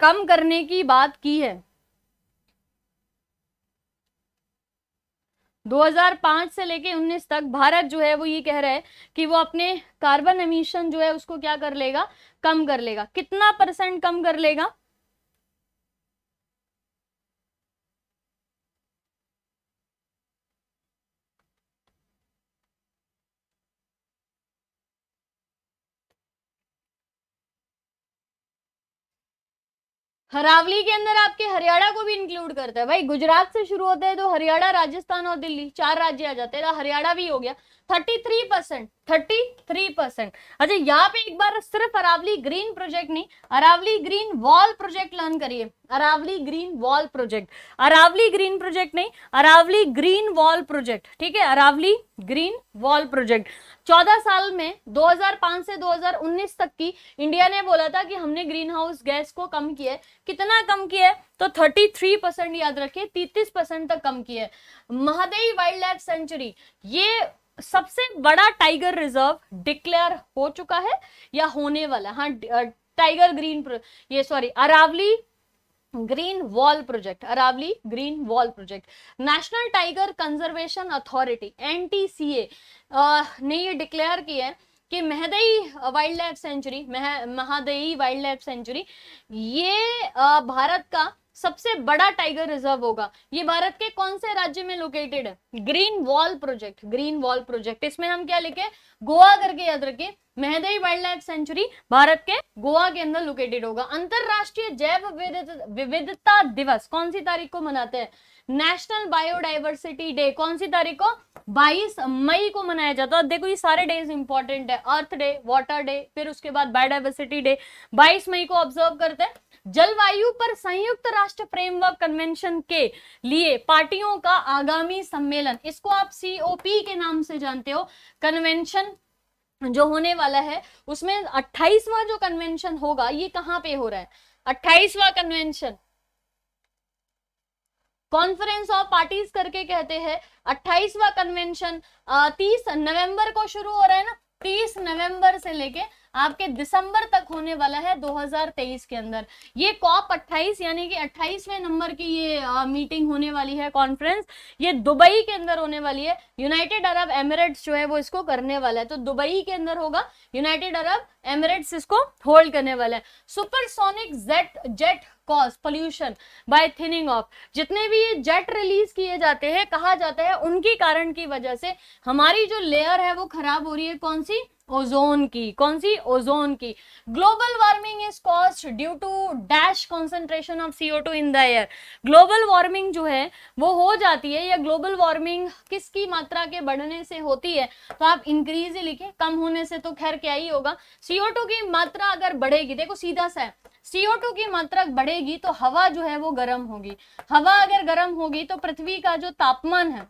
Speaker 1: कम करने की बात की है 2005 से लेके 19 तक भारत जो है वो ये कह रहा है कि वो अपने कार्बन एमिशन जो है उसको क्या कर लेगा कम कर लेगा कितना परसेंट कम कर लेगा हरावली के अंदर आपके हरियाणा को भी इंक्लूड करता है भाई गुजरात से शुरू होता है तो हरियाणा राजस्थान और दिल्ली चार राज्य आ जाते हैं तो हरियाणा भी हो गया thirty three percent thirty three percent अच्छा यहाँ पे एक बार सिर्फ अरावली ग्रीन प्रोजेक्ट नहीं Aravalli green wall project learn करिए Aravalli green wall project Aravalli green project नहीं अरावली ग्रीन वॉल प्रोजेक्ट ठीक है अरावली ग्रीन वॉल प्रोजेक्ट चौदह साल में 2005 से 2019 तक की इंडिया ने बोला था कि हमने ग्रीन हाउस गैस को कम किया कितना कम किया है तो 33 परसेंट याद रखिए 33 परसेंट तक कम किया है महादेवी वाइल्ड लाइफ सेंचुरी ये सबसे बड़ा टाइगर रिजर्व डिक्लेयर हो चुका है या होने वाला हाँ टाइगर ग्रीन ये sorry Aravalli green wall project Aravalli green wall project national tiger conservation authority ए ने ये डिक्लेयर किया है कि महदई वाइल्ड लाइफ सेंचुरी मह महादई वाइल्ड लाइफ सेंचुरी ये भारत का सबसे बड़ा टाइगर रिजर्व होगा ये भारत के कौन से राज्य में लोकेटेड है green wall project green wall project इसमें हम क्या लिखे गोवा करके याद रखे Mahadei wildlife sanctuary Bharat के गोवा के अंदर लोकेटेड होगा अंतरराष्ट्रीय जैव विविधता दिवस कौन सी तारीख को मनाते हैं नेशनल बायोडाइवर्सिटी डे कौन सी तारीख को 22 मई को मनाया जाता है देखो ये सारे डेज इंपॉर्टेंट है अर्थ डे वाटर डे फिर उसके बाद बायोडाइवर्सिटी डे 22 मई को ऑब्जर्व करते हैं जलवायु पर संयुक्त राष्ट्र फ्रेमवर्क कन्वेंशन के लिए पार्टियों का आगामी सम्मेलन इसको आप सीओपी के नाम से जानते हो कन्वेंशन जो होने वाला है उसमें 28वां जो कन्वेंशन होगा ये कहां पे हो रहा है 28वां कन्वेंशन कॉन्फ्रेंस ऑफ पार्टीज करके कहते हैं 28वां कन्वेंशन 30 नवंबर को शुरू हो रहा है ना 30 नवंबर से लेके आपके दिसंबर तक होने वाला है 2023 के अंदर ये कॉप 28 यानी कि 28वें नंबर की ये आ, मीटिंग होने वाली है कॉन्फ्रेंस ये दुबई के अंदर होने वाली है यूनाइटेड अरब एमिरेट्स जो है वो इसको करने वाला है तो दुबई के अंदर होगा यूनाइटेड अरब एमिरेट्स इसको होल्ड करने वाला है supersonic jet jet cause pollution by thinning of जितने भी ये जेट रिलीज किए जाते हैं कहा जाता है उनकी कारण की वजह से हमारी जो लेयर है वो खराब हो रही है कौन सी ओजोन की कौन सी ओजोन की global warming is cause due to dash concentration of CO two in the air global warming जो है वो हो जाती है या ग्लोबल वार्मिंग किसकी मात्रा के बढ़ने से होती है तो आप इंक्रीज ही लिखे कम होने से तो खैर क्या ही होगा सीओ टू की मात्रा अगर बढ़ेगी देखो सीधा सा है सीओ टू की मात्रा बढ़ेगी तो हवा जो है वो गर्म होगी हवा अगर गर्म होगी तो पृथ्वी का जो तापमान है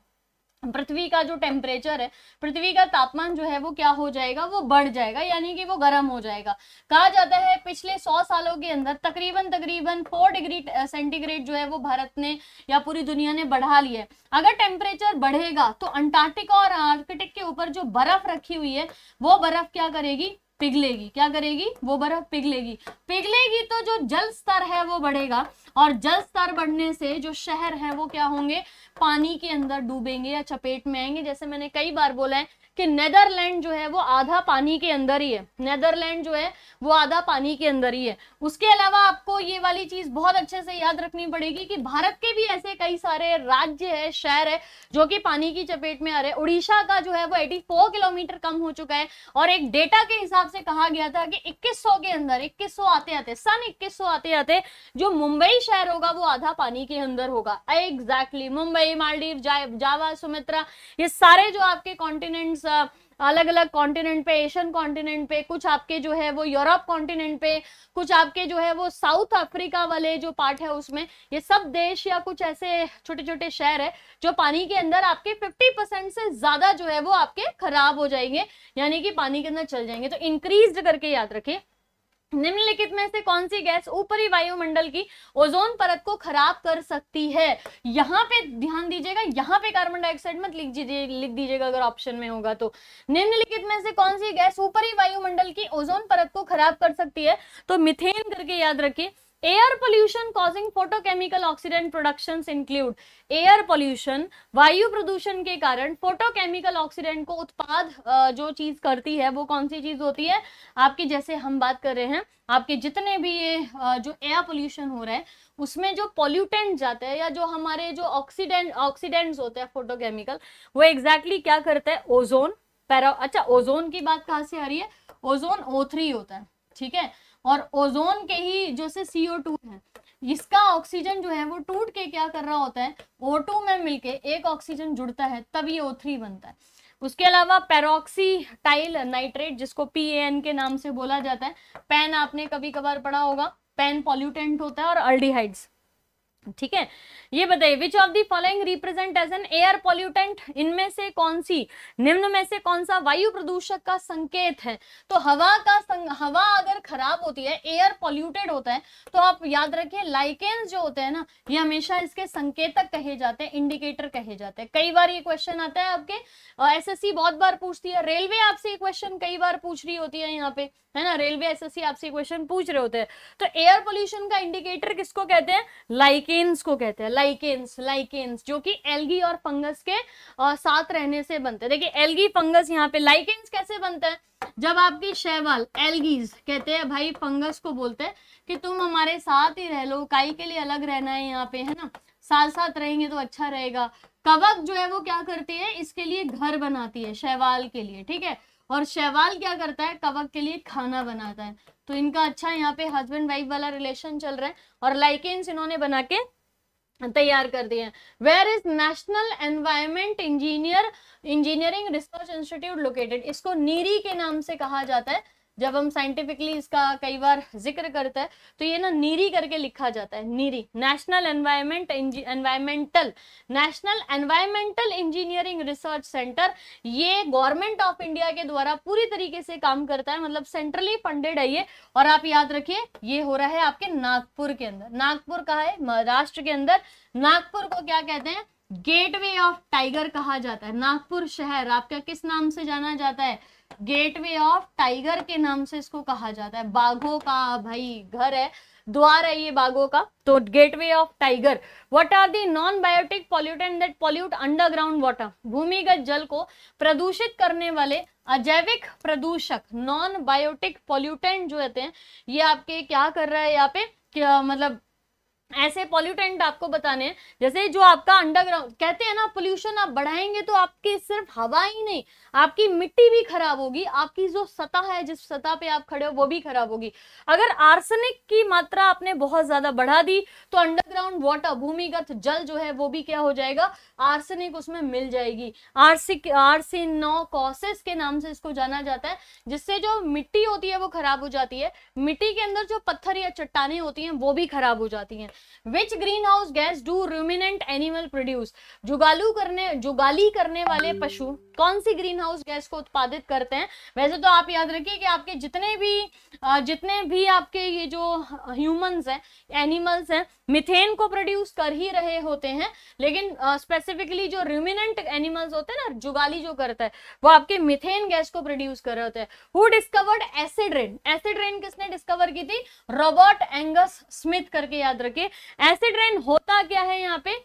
Speaker 1: पृथ्वी का जो टेम्परेचर है पृथ्वी का तापमान जो है वो क्या हो जाएगा वो बढ़ जाएगा यानी कि वो गर्म हो जाएगा कहा जाता है पिछले सौ सालों के अंदर तकरीबन तकरीबन फोर डिग्री सेंटीग्रेड जो है वो भारत ने या पूरी दुनिया ने बढ़ा लिया है अगर टेम्परेचर बढ़ेगा तो अंटार्कटिका और आर्कटिक के ऊपर जो बर्फ रखी हुई है वो बर्फ क्या करेगी पिघलेगी क्या करेगी वो बर्फ पिघलेगी पिघलेगी तो जो जल स्तर है वो बढ़ेगा और जल स्तर बढ़ने से जो शहर है वो क्या होंगे पानी के अंदर डूबेंगे या चपेट में आएंगे जैसे मैंने कई बार बोला है कि नेदरलैंड जो है वो आधा पानी के अंदर ही है नेदरलैंड जो है वो आधा पानी के अंदर ही है उसके अलावा आपको ये वाली चीज बहुत अच्छे से याद रखनी पड़ेगी कि भारत के भी ऐसे कई सारे राज्य है शहर है जो कि पानी की चपेट में आ रहे हैं उड़ीसा का जो है वो 84 किलोमीटर कम हो चुका है और एक डेटा के हिसाब से कहा गया था कि इक्कीस के अंदर इक्कीस आते आते सन इक्कीस आते आते जो मुंबई शहर होगा वो आधा पानी के अंदर होगा exactly exactly. Mumbai Maldives Java Sumatra ये सारे जो आपके कॉन्टिनेंट फ्रेंड्स अलग अलग कॉन्टिनेंट पे एशियन कॉन्टिनेंट पे कुछ आपके जो है वो यूरोप कॉन्टिनेंट पे कुछ आपके जो है वो साउथ अफ्रीका वाले जो पार्ट है उसमें ये सब देश या कुछ ऐसे छोटे छोटे शहर है जो पानी के अंदर आपके 50 परसेंट से ज़्यादा जो है वो आपके खराब हो जाएंगे यानी कि पानी के अंदर चल जाएंगे तो इंक्रीज करके याद रखें निम्नलिखित में से कौन सी गैस ऊपरी वायुमंडल की ओजोन परत को खराब कर सकती है यहाँ पे ध्यान दीजिएगा यहाँ पे कार्बन डाइऑक्साइड मत लिख दीजिए लिख दीजिएगा अगर ऑप्शन में होगा तो निम्नलिखित में से कौन सी गैस ऊपरी वायुमंडल की ओजोन परत को खराब कर सकती है तो मिथेन करके याद रखिए air pollution causing photochemical oxidant production include air pollution वायु प्रदूषण के कारण फोटोकेमिकल ऑक्सीडेंट को उत्पाद जो चीज करती है वो कौन सी चीज होती है आपकी जैसे हम बात कर रहे हैं आपके जितने भी ये जो एयर पोल्यूशन हो रहा है उसमें जो पॉल्यूटेंट जाते हैं या जो हमारे जो ऑक्सीडेंट ऑक्सीडेंट्स होते हैं फोटोकेमिकल वो एग्जैक्टली exactly क्या करते हैं ओजोन पैरा अच्छा ओजोन की बात कहाँ से आ रही है ओजोन ओ होता है ठीक है और ओजोन के ही जो से सीओ टू है इसका ऑक्सीजन जो है वो टूट के क्या कर रहा होता है ओ टू में मिलके एक ऑक्सीजन जुड़ता है तब ये ओ थ्री बनता है उसके अलावा पेरोक्सी टाइल नाइट्रेट जिसको पी के नाम से बोला जाता है पेन आपने कभी कभार पढ़ा होगा पेन पॉल्यूटेंट होता है और अल्डीहाइड्स ठीक है ये बताइए which of the following represent as an air pollutant इनमें से कौन सी निम्न में से कौन सा वायु प्रदूषक का संकेत है तो हवा का संग, हवा अगर खराब होती है एयर पॉल्यूटेड होता है तो आप याद रखिए लाइकेन्स जो होते हैं ना ये हमेशा इसके संकेतक कहे जाते हैं इंडिकेटर कहे जाते हैं कई बार ये क्वेश्चन आता है आपके एस सी बहुत बार पूछती है रेलवे आपसे ये क्वेश्चन कई बार पूछ रही होती है यहाँ पे है ना रेलवे सी आपसे क्वेश्चन पूछ रहे होते हैं तो एयर पॉल्यूशन का इंडिकेटर किसको कहते हैं लाइके लाइकेन्स को कहते हैं लाइकेन्स लाइकेन्स जो कि एल्गी और फंगस के आ, साथ रहने से बनते हैं देखिए एल्गी फंगस यहाँ पे लाइकेन्स कैसे बनता है जब आपकी शैवाल एल्गीज कहते हैं भाई फंगस को बोलते हैं कि तुम हमारे साथ ही रह लो काई के लिए अलग रहना है यहाँ पे है ना साथ साथ रहेंगे तो अच्छा रहेगा कवक जो है वो क्या करती है इसके लिए घर बनाती है शैवाल के लिए ठीक है और शैवाल क्या करता है कवक के लिए खाना बनाता है तो इनका अच्छा यहाँ पे हस्बैंड वाइफ वाला रिलेशन चल रहा है और लाइकेंस इन्होंने बना के तैयार कर दिए हैं where is national environment engineer engineering research institute located इसको नीरी के नाम से कहा जाता है जब हम साइंटिफिकली इसका कई बार जिक्र करते हैं तो ये ना नीरी करके लिखा जाता है NEERI national environment environmental national environmental engineering research centre ये गवर्नमेंट ऑफ इंडिया के द्वारा पूरी तरीके से काम करता है मतलब सेंट्रली फंडेड है ये और आप याद रखिए ये हो रहा है आपके नागपुर के अंदर नागपुर कहा है महाराष्ट्र के अंदर नागपुर को क्या कहते हैं गेटवे ऑफ टाइगर कहा जाता है नागपुर शहर आपका किस नाम से जाना जाता है गेटवे ऑफ टाइगर के नाम से इसको कहा जाता है बाघों का भाई घर है द्वार है ये बाघों का तो gateway of tiger what are the non biotic pollutant that pollute underground water भूमिगत जल को प्रदूषित करने वाले अजैविक प्रदूषक नॉन बायोटिक पॉल्यूटेंट जो रहते हैं ये आपके क्या कर रहा है यहाँ पे क्या मतलब ऐसे पॉल्यूटेंट आपको बताने हैं जैसे जो आपका अंडरग्राउंड कहते हैं ना पोल्यूशन आप बढ़ाएंगे तो आपकी सिर्फ हवा ही नहीं आपकी मिट्टी भी खराब होगी आपकी जो सतह है जिस सतह पे आप खड़े हो वो भी खराब होगी अगर आर्सेनिक की मात्रा आपने बहुत ज्यादा बढ़ा दी तो अंडरग्राउंड वाटर भूमिगत जल जो है वो भी क्या हो जाएगा आर्सेनिक उसमें मिल जाएगी आर्सिक आर्सिनोकोसिस के नाम से इसको जाना जाता है जिससे जो मिट्टी होती है वो खराब हो जाती है मिट्टी के अंदर जो पत्थर या चट्टाने होती है वो भी खराब हो जाती है which green house gas do ruminant animal produce जुगालू करने जुगाली करने वाले पशु कौन सी ग्रीन हाउस गैस को उत्पादित करते हैं वैसे तो आप याद रखिए कि आपके जितने भी जितने भी आपके ये जो ह्यूमंस हैं एनिमल्स हैं मिथेन को प्रोड्यूस कर ही रहे होते हैं लेकिन स्पेसिफिकली जो रिमिनेंट एनिमल्स होते हैं ना जुगाली जो करता है वो आपके मिथेन गैस को प्रोड्यूस कर रहे होते हैं who discovered acid rain acid rain किसने डिस्कवर की थी रॉबर्ट एंगस स्मिथ करके याद रखिए एसिड रेन होता क्या है यहाँ पे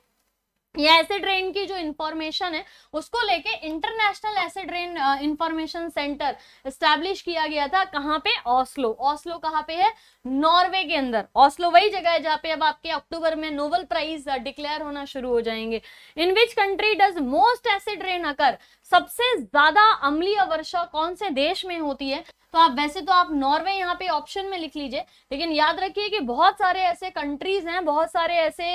Speaker 1: ये एसिड रेन की जो इंफॉर्मेशन है उसको लेके international acid rain information centre establish किया गया था कहाँ पे ऑस्लो ऑस्लो कहाँ पे है नॉर्वे के अंदर ऑस्लो वही जगह है जहाँ पे अब आपके अक्टूबर में नोबल प्राइज डिक्लेयर होना शुरू हो जाएंगे in which country does most acid rain occur सबसे ज्यादा अम्लीय वर्षा कौन से देश में होती है तो आप वैसे तो आप नॉर्वे यहाँ पे ऑप्शन में लिख लीजिए लेकिन याद रखिए कि बहुत सारे ऐसे कंट्रीज हैं बहुत सारे ऐसे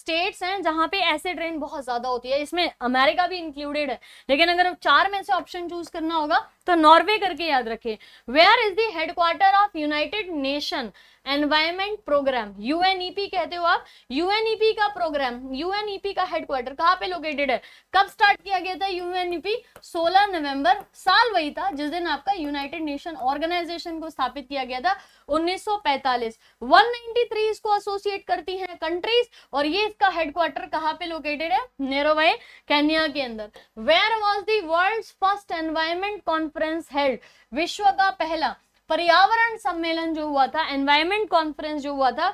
Speaker 1: स्टेट्स हैं जहाँ पे ऐसे ड्रेन बहुत ज्यादा होती है इसमें अमेरिका भी इंक्लूडेड है लेकिन अगर चार में से ऑप्शन चूज करना होगा तो नॉर्वे करके याद रखिए where is the headquarter of united nation environment programme UNEP कहते हो आप यूएनईपी e का प्रोग्राम यूएनईपी e का हेडक्वार्टर कहाँ पे लोकेटेड है कब स्टार्ट किया गया था यूएनईपी 16 e नवंबर साल वही था जिस दिन आपका यूनाइटेड नेशन ऑर्गेनाइजेशन को स्थापित किया गया था 1945 193 इसको एसोसिएट करती हैं कंट्रीज और ये इसका हेडक्वार्टर कहाँ पे लोकेटेड है नेरोवे कैनिया के अंदर where was the world first environment conference held विश्व का पहला पर्यावरण सम्मेलन जो हुआ था एनवायरमेंट कॉन्फ्रेंस जो हुआ था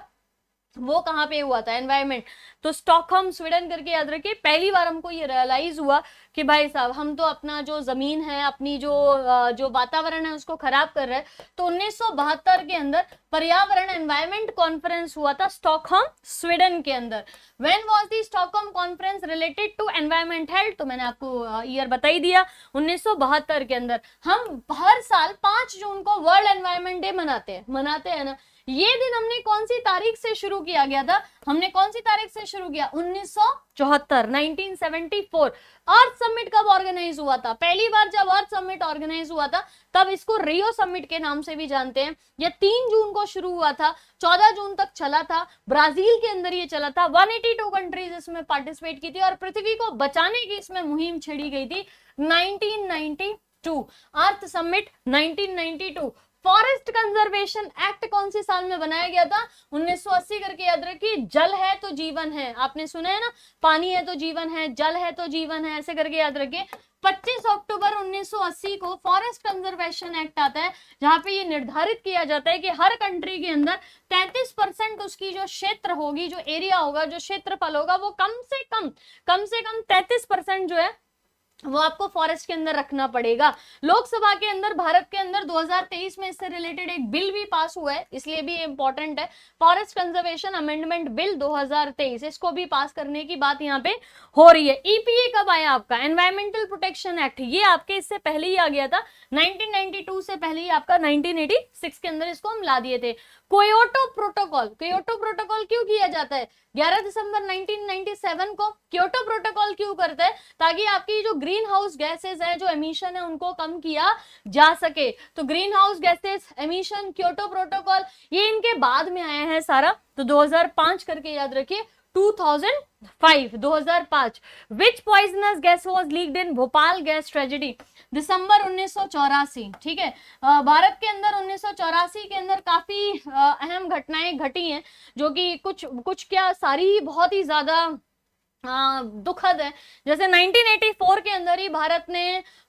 Speaker 1: वो कहाँ पे हुआ था एनवायरमेंट तो स्टॉकहोम स्वीडन करके याद रखिए पहली बार हमको ये रियलाइज हुआ कि भाई साहब हम तो अपना जो ज़मीन है अपनी जो जो वातावरण है उसको खराब कर रहे हैं तो उन्नीस के अंदर पर्यावरण एनवायरमेंट कॉन्फ्रेंस हुआ था स्टॉकहोम स्वीडन के अंदर when was the Stockholm conference related to environment health तो मैंने आपको ईयर बताई दिया उन्नीस के अंदर हम हर साल पांच जून को वर्ल्ड एनवायरमेंट डे मनाते हैं मनाते हैं ना ये दिन हमने कौन सी तारीख से शुरू किया गया था हमने कौन सी तारीख से शुरू किया उन्नीस चौहत्तर 1974 अर्थ समिट कब ऑर्गेनाइज हुआ था पहली बार जब अर्थ समिट ऑर्गेनाइज हुआ था तब इसको रियो समिट के नाम से भी जानते हैं यह तीन जून को शुरू हुआ था चौदह जून तक चला था ब्राजील के अंदर ये चला था 182 एटी कंट्रीज इसमें पार्टिसिपेट की थी और पृथ्वी को बचाने की इसमें मुहिम छेड़ी गई थी nineteen earth summit nineteen forest conservation act कौन से साल में बनाया गया था 1980 करके याद रखिए जल है तो जीवन है आपने सुना है ना पानी है तो जीवन है जल है तो जीवन है ऐसे करके याद रखिए 25 अक्टूबर 1980 को फॉरेस्ट कंजर्वेशन एक्ट आता है जहां पे ये निर्धारित किया जाता है कि हर कंट्री के अंदर 33 परसेंट उसकी जो क्षेत्र होगी जो एरिया होगा जो क्षेत्रफल होगा वो कम से कम कम से कम 33 परसेंट जो है वो आपको फॉरेस्ट के अंदर रखना पड़ेगा लोकसभा के अंदर भारत के अंदर 2023 में इससे रिलेटेड एक बिल भी पास हुआ है इसलिए भी इंपॉर्टेंट है फॉरेस्ट कंजर्वेशन अमेंडमेंट बिल 2023 इसको भी पास करने की बात यहाँ पे हो रही है ईपीए e कब आया आपका एनवायरमेंटल प्रोटेक्शन एक्ट ये आपके इससे पहले ही आ गया था नाइनटीन से पहले ही आपका नाइनटीन के अंदर इसको हम ला दिए थे क्योटो प्रोटोकॉल क्योटो प्रोटोकॉल क्यों किया जाता है 11 दिसंबर 1997 को क्योटो प्रोटोकॉल क्यों करता है ताकि आपकी जो ग्रीन हाउस गैसेज है जो एमिशन है उनको कम किया जा सके तो green house gases emission Kyoto protocol ये इनके बाद में आया है सारा तो 2005 करके याद रखिए फाइव दो हजार पांच which poisonous gas was leak in Bhopal gas tragedy दिसंबर उन्नीस ठीक है आ, भारत के अंदर उन्नीस के अंदर काफी अहम घटनाएं घटी हैं जो कि कुछ कुछ क्या सारी ही बहुत ही ज्यादा हाँ, दुखद है जैसे 1984 के अंदर ही भारत ने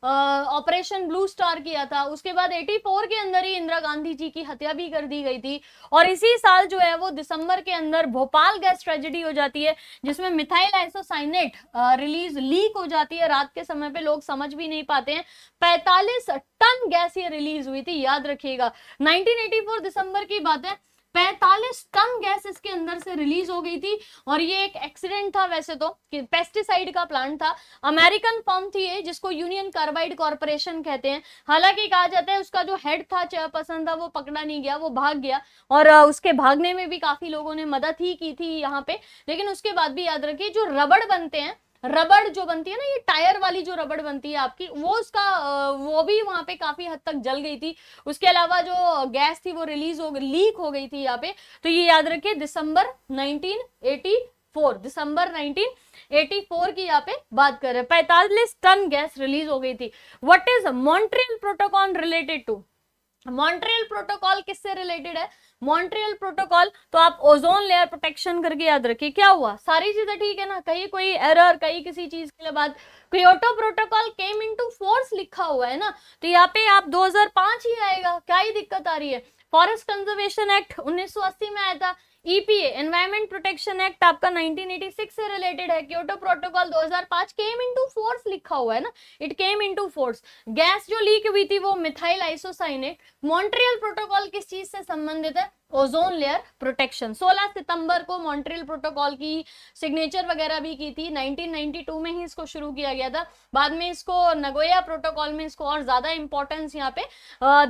Speaker 1: ऑपरेशन ब्लू स्टार किया था उसके बाद 84 के अंदर ही इंदिरा गांधी जी की हत्या भी कर दी गई थी और इसी साल जो है वो दिसंबर के अंदर भोपाल गैस ट्रेजिडी हो जाती है जिसमें मिथाइल आइसोसाइनेट रिलीज लीक हो जाती है रात के समय पे लोग समझ भी नहीं पाते हैं पैतालीस टन गैस ये रिलीज हुई थी याद रखिएगा नाइनटीन दिसंबर की बात है पैतालीस टन गैस इसके अंदर से रिलीज हो गई थी और ये एक एक्सीडेंट था वैसे तो कि पेस्टिसाइड का प्लांट था अमेरिकन फॉर्म थी ये जिसको यूनियन कार्बाइड कॉर्पोरेशन कहते हैं हालांकि कहा जाता है उसका जो हेड था चेयरपर्सन था वो पकड़ा नहीं गया वो भाग गया और उसके भागने में भी काफी लोगों ने मदद ही की थी यहाँ पे लेकिन उसके बाद भी याद रखिए जो रबड़ बनते हैं रबड़ जो बनती है ना ये टायर वाली जो रबड़ बनती है आपकी वो उसका वो भी वहां पे काफी हद तक जल गई थी उसके अलावा जो गैस थी वो रिलीज हो गई लीक हो गई थी यहाँ पे तो ये याद रखिए दिसंबर 1984 दिसंबर 1984 की यहाँ पे बात कर रहे हैं पैंतालीस टन गैस रिलीज हो गई थी what is Montreal protocol related to Montreal protocol किससे रिलेटेड है मॉन्ट्रियल प्रोटोकॉल तो आप ओजोन लेयर प्रोटेक्शन करके याद रखिए क्या हुआ सारी चीजें ठीक है ना कहीं कोई एरर कहीं किसी चीज के लिए बात Kyoto protocol came into force लिखा हुआ है ना तो यहाँ पे आप 2005 ही आएगा क्या ही दिक्कत आ रही है फॉरेस्ट कंजर्वेशन एक्ट 1980 में आया था ईपीए एनवायरमेंट प्रोटेक्शन एक्ट आपका 1986 से रिलेटेड है Kyoto protocol 2005 came into force लिखा हुआ है ना it came into force gas जो लीक हुई थी वो मिथाइल आइसोसाइनेट मॉन्ट्रियल प्रोटोकॉल किस चीज से संबंधित है ओजोन लेयर प्रोटेक्शन 16 सितंबर को मॉन्ट्रियल प्रोटोकॉल की सिग्नेचर वगैरह भी की थी 1992 में ही इसको शुरू किया गया था बाद में इसको नगोया प्रोटोकॉल में इसको और ज्यादा इंपॉर्टेंस यहाँ पे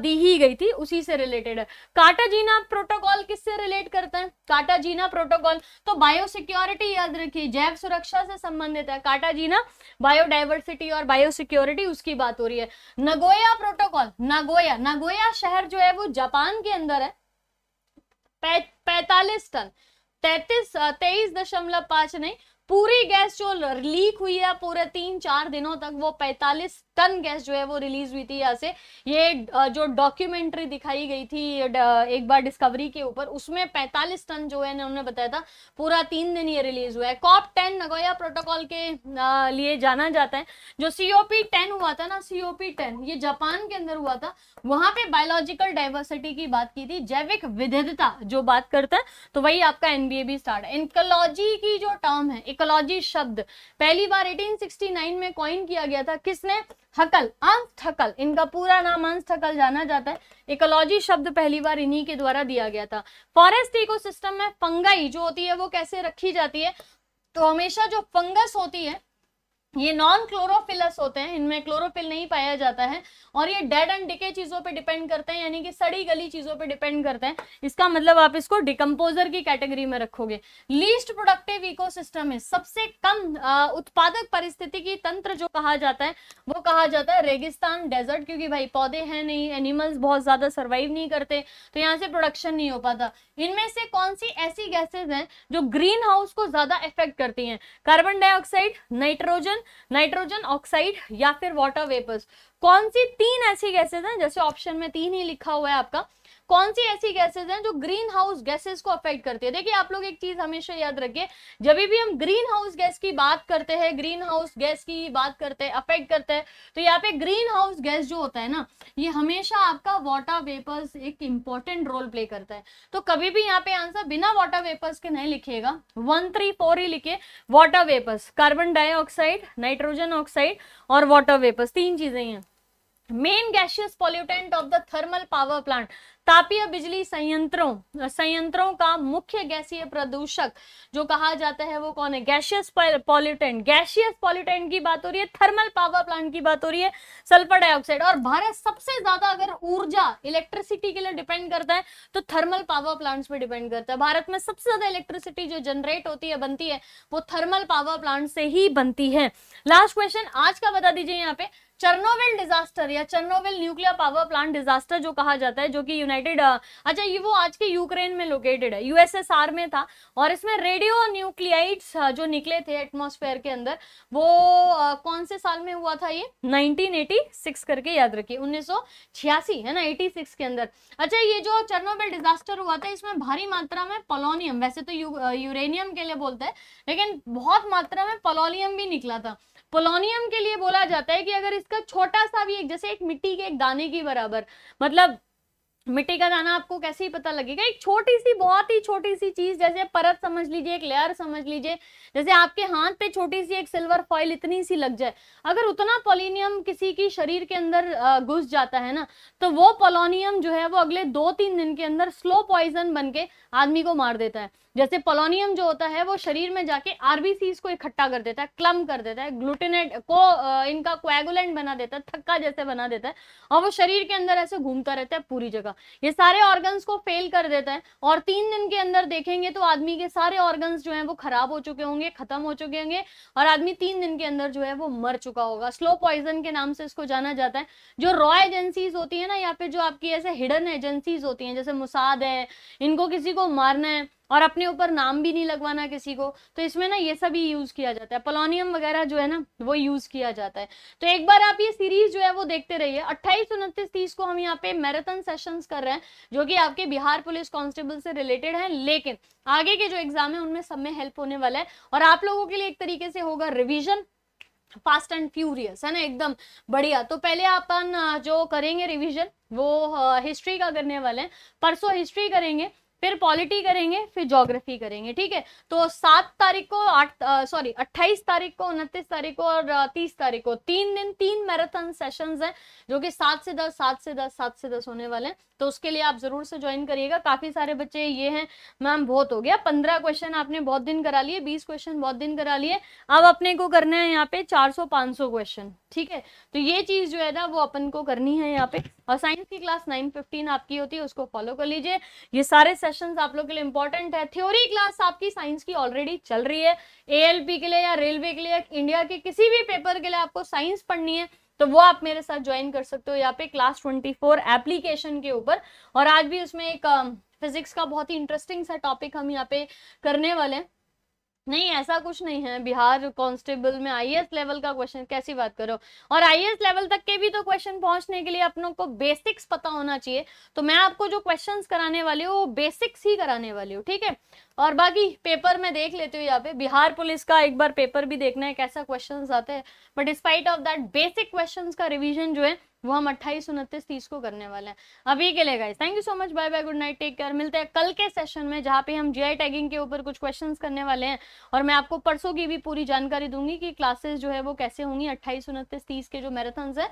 Speaker 1: दी ही गई थी उसी से रिलेटेड है काटाजीना प्रोटोकॉल किससे रिलेट करते हैं काटाजीना प्रोटोकॉल तो बायोसिक्योरिटी याद रखिए जैव सुरक्षा से संबंधित है काटाजीना बायोडाइवर्सिटी और बायोसिक्योरिटी उसकी बात हो रही है नगोया प्रोटोकॉल नगोया नगोया शहर जो है वो जापान के अंदर है पैतालीस टन तैतीस तेईस दशमलव पांच नहीं पूरी गैस जो लीक हुई है पूरे तीन चार दिनों तक वो 45 टन गैस जो है वो रिलीज हुई थी यहाँ से ये जो डॉक्यूमेंट्री दिखाई गई थी एक बार डिस्कवरी के ऊपर उसमें 45 टन जो है उन्होंने बताया था पूरा तीन दिन ये रिलीज हुआ है कॉप टेन नगोया प्रोटोकॉल के लिए जाना जाता है जो सीओपी टेन हुआ था ना सीओपी टेन ये जापान के अंदर हुआ था वहां पे बायोलॉजिकल डाइवर्सिटी की बात की थी जैविक विविधता जो बात करता है तो वही आपका एनबीए भी स्टार्ट है इनकोलॉजी की जो टर्म है इकोलॉजी शब्द पहली बार 1869 में कॉइन किया गया था किसने हकल अंश थकल इनका पूरा नाम अंश थकल जाना जाता है इकोलॉजी शब्द पहली बार इन्हीं के द्वारा दिया गया था फॉरेस्ट इको में फंगाई जो होती है वो कैसे रखी जाती है तो हमेशा जो फंगस होती है ये नॉन क्लोरोफिलस होते हैं इनमें क्लोरोफिल नहीं पाया जाता है और ये डेड एंड डिके चीज़ों पे डिपेंड करते हैं यानी कि सड़ी गली चीज़ों पे डिपेंड करते हैं इसका मतलब आप इसको डिकम्पोजर की कैटेगरी में रखोगे लीस्ट प्रोडक्टिव इकोसिस्टम है सबसे कम उत्पादक परिस्थिति की तंत्र जो कहा जाता है वो कहा जाता है रेगिस्तान डेजर्ट क्योंकि भाई पौधे हैं नहीं एनिमल्स बहुत ज़्यादा सर्वाइव नहीं करते तो यहाँ से प्रोडक्शन नहीं हो पाता इनमें से कौन सी ऐसी गैसेज हैं जो ग्रीन हाउस को ज़्यादा इफेक्ट करती हैं carbon dioxide nitrogen nitrogen oxide या फिर वाटर वेपर्स कौन सी तीन ऐसी गैसेज हैं जैसे ऑप्शन में तीन ही लिखा हुआ है आपका कौन सी ऐसी गैसेज हैं जो ग्रीन हाउस गैसेस को अफेक्ट करती है देखिए आप लोग एक चीज हमेशा याद रखिए जब भी हम ग्रीन हाउस गैस की बात करते हैं ग्रीन हाउस गैस की बात करते हैं अफेक्ट करते हैं तो यहाँ पे ग्रीन हाउस गैस जो होता है ना ये हमेशा आपका वाटर वेपर्स एक इंपॉर्टेंट रोल प्ले करता है तो कभी भी यहाँ पे आंसर बिना वाटर वेपर्स के नहीं लिखेगा वन थ्री फोर ही लिखिए water vapours carbon dioxide nitrogen oxide और वाटर वेपर्स तीन चीजें हैं main gaseous pollutant of the thermal power plant तापीय बिजली संयंत्रों संयंत्रों का मुख्य गैसीय प्रदूषक जो कहा जाता है वो कौन है गैशियस पॉल्यूटेंट गैशियस पॉल्यूटेंट की बात हो रही है थर्मल पावर प्लांट की बात हो रही है सल्फर डाइऑक्साइड और भारत सबसे ज्यादा अगर ऊर्जा इलेक्ट्रिसिटी के लिए डिपेंड करता है तो थर्मल पावर प्लांट्स पर डिपेंड करता है भारत में सबसे ज्यादा इलेक्ट्रिसिटी जो जनरेट होती है बनती है वो थर्मल पावर प्लांट से ही बनती है लास्ट क्वेश्चन आज का बता दीजिए यहाँ पे चर्नोविल डिजास्टर या Chernobyl nuclear power plant disaster जो कहा जाता है जो कि यूनाइटेड अच्छा ये वो आज के यूक्रेन में लोकेटेड है यूएसएसआर में था और इसमें रेडियो न्यूक्लियाइट्स जो निकले थे एटमोसफेयर के अंदर वो आ, कौन से साल में हुआ था ये नाइनटीन करके याद रखिए उन्नीस है ना एटी के अंदर अच्छा ये जो चर्नोविल डिजास्टर हुआ था इसमें भारी मात्रा में पोलोनियम वैसे तो यू, यूरेनियम के लिए बोलते हैं लेकिन बहुत मात्रा में पोलोनियम भी निकला था पोलोनियम के लिए बोला जाता है कि अगर इसका छोटा सा भी एक जैसे एक मिट्टी के एक दाने के बराबर मतलब मिट्टी का दाना आपको कैसे ही पता लगेगा एक छोटी सी बहुत ही छोटी सी चीज जैसे परत समझ लीजिए एक लेयर समझ लीजिए जैसे आपके हाथ पे छोटी सी एक सिल्वर फॉइल इतनी सी लग जाए अगर उतना पोलिनियम किसी की शरीर के अंदर घुस जाता है ना तो वो पोलोनियम जो है वो अगले दो तीन दिन के अंदर स्लो पॉइजन बन के आदमी को मार देता है जैसे पोलोनियम जो होता है वो शरीर में जाके आरबीसी को इकट्ठा कर देता है क्लम कर देता है ग्लूटेनेट को इनका क्वेगुलेंट बना देता है थक्का जैसे बना देता है और वो शरीर के अंदर ऐसे घूमता रहता है पूरी जगह ये सारे ऑर्गन्स को फेल कर देता है और तीन दिन के अंदर देखेंगे तो आदमी के सारे ऑर्गन्स जो है वो खराब हो चुके होंगे खत्म हो चुके होंगे और आदमी तीन दिन के अंदर जो है वो मर चुका होगा स्लो पॉइजन के नाम से इसको जाना जाता है जो रॉ एजेंसीज होती है ना या फिर जो आपकी ऐसे हिडन एजेंसीज होती है जैसे मुसाद है इनको किसी को मारना है और अपने ऊपर नाम भी नहीं लगवाना किसी को तो इसमें ना ये सभी यूज किया जाता है पोलोनियम वगैरह जो है ना वो यूज किया जाता है तो एक बार आप ये सीरीज जो है वो देखते रहिए अट्ठाईस उनतीस तीस को हम यहाँ पे मैराथन सेशन कर रहे हैं जो कि आपके बिहार पुलिस कांस्टेबल से रिलेटेड है लेकिन आगे के जो एग्जाम है उनमें सब में हेल्प होने वाला है और आप लोगों के लिए एक तरीके से होगा रिविजन फास्ट एंड फ्यूरियस है ना एकदम बढ़िया तो पहले अपन जो करेंगे रिविजन वो हिस्ट्री का करने वाले हैं परसों हिस्ट्री करेंगे फिर पॉलिटी करेंगे फिर जोग्राफी करेंगे ठीक है तो सात तारीख को आठ सॉरी अट्ठाईस तारीख को उनतीस तारीख को और तीस तारीख को तीन दिन तीन मैराथन सेशंस हैं जो कि सात से दस सात से दस सात से दस होने वाले हैं तो उसके लिए आप ज़रूर से ज्वाइन करिएगा काफ़ी सारे बच्चे ये हैं मैम बहुत हो गया पंद्रह क्वेश्चन आपने बहुत दिन करा लिए बीस क्वेश्चन बहुत दिन करा लिए अब अपने को करना है यहाँ पे चार सौ क्वेश्चन ठीक है तो ये चीज़ जो है ना वो अपन को करनी है यहाँ पे और साइंस की क्लास नाइन फिफ्टीन आपकी होती है उसको फॉलो कर लीजिए ये सारे सेशन आप लोग के लिए इंपॉर्टेंट है थ्योरी क्लास आपकी साइंस की ऑलरेडी चल रही है एएलपी के लिए या रेलवे के लिए इंडिया के किसी भी पेपर के लिए आपको साइंस पढ़नी है तो वो आप मेरे साथ ज्वाइन कर सकते हो यहाँ पे क्लास ट्वेंटी फोर एप्लीकेशन के ऊपर और आज भी उसमें एक फिजिक्स का बहुत ही इंटरेस्टिंग सा टॉपिक हम यहाँ पे करने वाले हैं नहीं ऐसा कुछ नहीं है बिहार कांस्टेबल में आईएएस लेवल का क्वेश्चन कैसी बात करो और आईएएस लेवल तक के भी तो क्वेश्चन पहुंचने के लिए अपनों को बेसिक्स पता होना चाहिए तो मैं आपको जो क्वेश्चंस कराने वाली हूँ वो बेसिक्स ही कराने वाली हूँ ठीक है और बाकी पेपर में देख लेते हूँ यहाँ पे बिहार पुलिस का एक बार पेपर भी देखना है कैसा क्वेश्चन आते हैं but despite of that basic question का रिविजन जो है वो हम अट्ठाईस उनतीस तीस को करने वाले हैं अभी के लिए guys thank you so much bye bye good night take care मिलते हैं कल के सेशन में जहाँ पे हम आई टैगिंग के ऊपर कुछ क्वेश्चंस करने वाले हैं और मैं आपको परसों की भी पूरी जानकारी दूंगी कि क्लासेस जो है वो कैसे होंगी अट्ठाईस उनतीस तीस के जो मैराथन है